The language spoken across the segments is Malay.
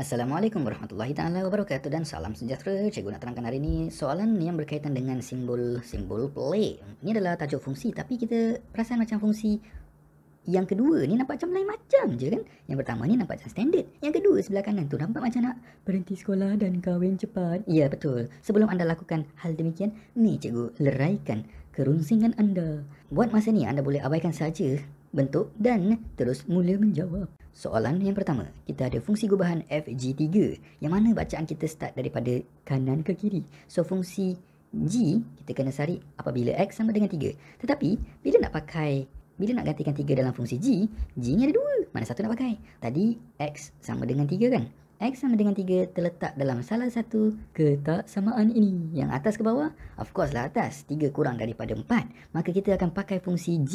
Assalamualaikum warahmatullahi taala wabarakatuh dan salam sejahtera. Cikgu nak terangkan hari ini soalan yang berkaitan dengan simbol-simbol play. Ini adalah tajuk fungsi tapi kita perasan macam fungsi yang kedua ni nampak macam lain macam je kan. Yang pertama ni nampak macam standard. Yang kedua sebelah kanan tu nampak macam nak berhenti sekolah dan kahwin cepat. Ya betul. Sebelum anda lakukan hal demikian, ni cikgu leraikan kerunsingan anda. Buat masa ni anda boleh abaikan saja bentuk dan terus mula menjawab. Soalan yang pertama, kita ada fungsi gubahan FG3 yang mana bacaan kita start daripada kanan ke kiri. So fungsi G kita kena cari apabila X sama dengan 3. Tetapi bila nak pakai, bila nak gantikan 3 dalam fungsi G, G ni ada 2. Mana satu nak pakai? Tadi X sama dengan 3 kan? x sama dengan 3 terletak dalam salah satu ketaksamaan ini. Yang atas ke bawah? Of course lah atas. 3 kurang daripada 4. Maka kita akan pakai fungsi g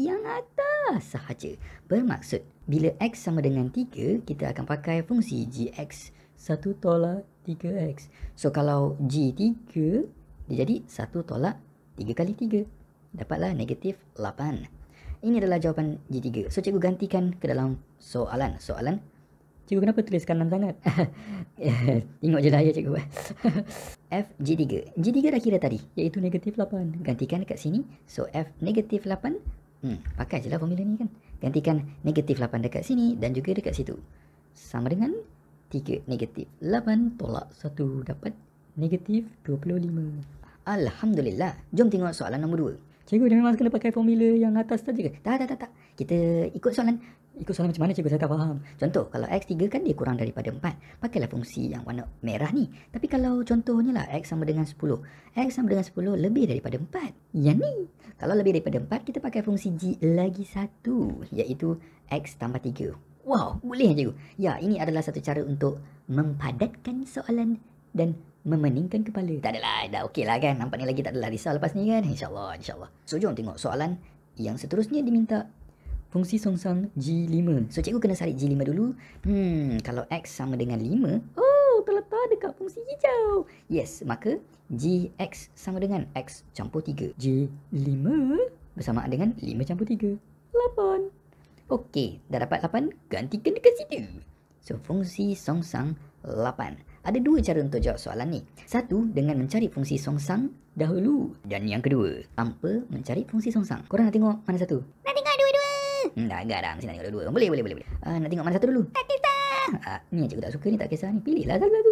yang atas sahaja. Bermaksud, bila x sama dengan 3, kita akan pakai fungsi gx. 1 tolak 3x. So, kalau g 3, dia jadi 1 tolak 3 kali 3. Dapatlah negatif 8. Ini adalah jawapan G3. So, cikgu gantikan ke dalam soalan. Soalan Cikgu kenapa tulis kanan sangat? Ingat je lah ya cikgu. F G3. G3 dah kira tadi. Iaitu negatif 8. Gantikan dekat sini. So F negatif 8. Hmm, pakai je lah formula ni kan. Gantikan negatif 8 dekat sini dan juga dekat situ. Sama dengan 3 negatif 8 tolak 1 dapat negatif 25. Alhamdulillah. Jom tengok soalan nombor 2. Cikgu, dia masuk kena pakai formula yang atas saja ke? Tak, tak, tak, tak. Kita ikut soalan Ikut soalan macam mana cikgu saya tak faham. Contoh, kalau x3 kan dia kurang daripada 4. Pakailah fungsi yang warna merah ni. Tapi kalau contohnya lah x sama dengan 10. x sama dengan 10 lebih daripada 4. Yang ni. Kalau lebih daripada 4, kita pakai fungsi g lagi 1. Iaitu x tambah 3. Wow, boleh cikgu. Ya, ini adalah satu cara untuk mempadatkan soalan dan memeningkan kepala. Tak adalah, dah okey lah kan. Nampaknya lagi tak adalah risau lepas ni kan. InsyaAllah, insyaAllah. So, jom tengok soalan yang seterusnya diminta fungsi songsong G5. So, cikgu kena salit G5 dulu. Hmm, kalau X sama dengan 5, oh, terletak dekat fungsi hijau. Yes, maka GX sama dengan X campur 3. G5 bersamaan dengan 5 campur 3. 8. Okey, dah dapat 8, gantikan dekat situ. So, fungsi songsong 8. Ada dua cara untuk jawab soalan ni. Satu, dengan mencari fungsi songsang dahulu. Dan yang kedua, tanpa mencari fungsi songsang. Korang nak tengok mana satu? Nak Hmm, tak agak dah. Mesti nak tengok dua-dua. Boleh, boleh, boleh. boleh. Uh, nak tengok mana satu dulu. Tak kisah. Uh, ni cikgu tak suka ni. Tak kisah ni. Pilih lah satu-satu.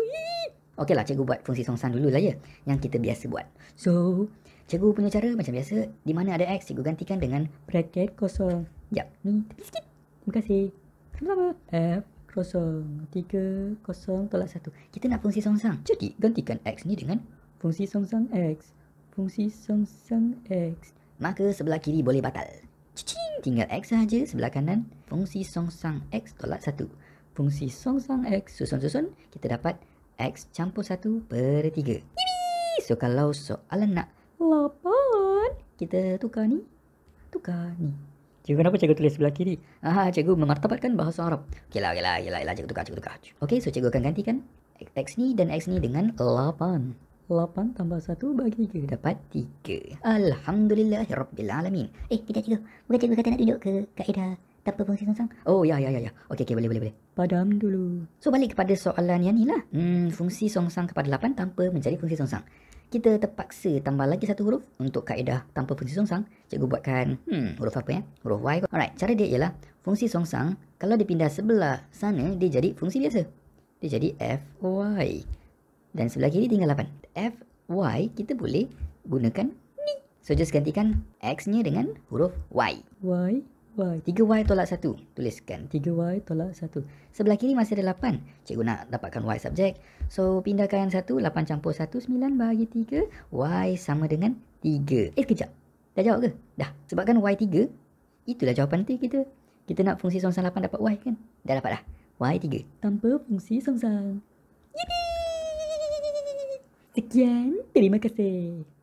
Okey lah, cikgu buat fungsi songsan dulu lah ya. Yang kita biasa buat. So, cikgu punya cara macam biasa. Di mana ada X, cikgu gantikan dengan bracket kosong. Sekejap. Ni, tepi sikit. Terima kasih. Sama-sama. F kosong. Tiga kosong tolak satu. Kita nak fungsi songsan Jadi, gantikan X ni dengan fungsi songsan X. Fungsi songsan X. Maka sebelah kiri boleh batal tinggal X sahaja sebelah kanan fungsi songsang X tolak 1. Fungsi songsang X susun-susun, kita dapat X campur 1 per 3. So, kalau soalan nak lapan kita tukar ni. Tukar ni. Cikgu kenapa cikgu tulis sebelah kiri? Ah, cikgu memartabatkan bahasa Arab. Lah, okey lah, okey lah, okey lah, cikgu tukar, cikgu tukar. Okey, so cikgu akan gantikan X ni dan X ni dengan lapan. 8 tambah 1 bagi 3 dapat 3. Alhamdulillahirrabbilalamin. Eh, kita cikgu. Bukan cikgu kata nak tunjuk ke kaedah tanpa fungsi sengsang? Oh, ya, ya, ya. ya. Okey, okay, boleh, boleh, boleh. Padam dulu. So, balik kepada soalan yang ni lah. Hmm, fungsi sengsang kepada 8 tanpa menjadi fungsi sengsang. Kita terpaksa tambah lagi satu huruf untuk kaedah tanpa fungsi sengsang. Cikgu buatkan hmm, huruf apa ya? Huruf Y. Alright, cara dia ialah fungsi sengsang kalau dipindah sebelah sana, dia jadi fungsi biasa. Dia jadi F, Y. Dan sebelah kiri tinggal 8. F Y kita boleh gunakan ni. So just gantikan X-nya dengan huruf Y. Y Y. 3Y tolak 1. Tuliskan. 3Y tolak 1. Sebelah kiri masih ada 8. Cikgu nak dapatkan Y subjek. So, pindahkan 1. 8 campur 1. 9 bahagi 3. Y sama dengan 3. Eh, kejap. Dah jawab ke? Dah. Sebabkan Y 3, itulah jawapan nanti kita. Kita nak fungsi songsang 8 dapat Y kan? Dah dapat dah. Y 3. Tanpa fungsi songsang. Yippee! Sekian, que kasih.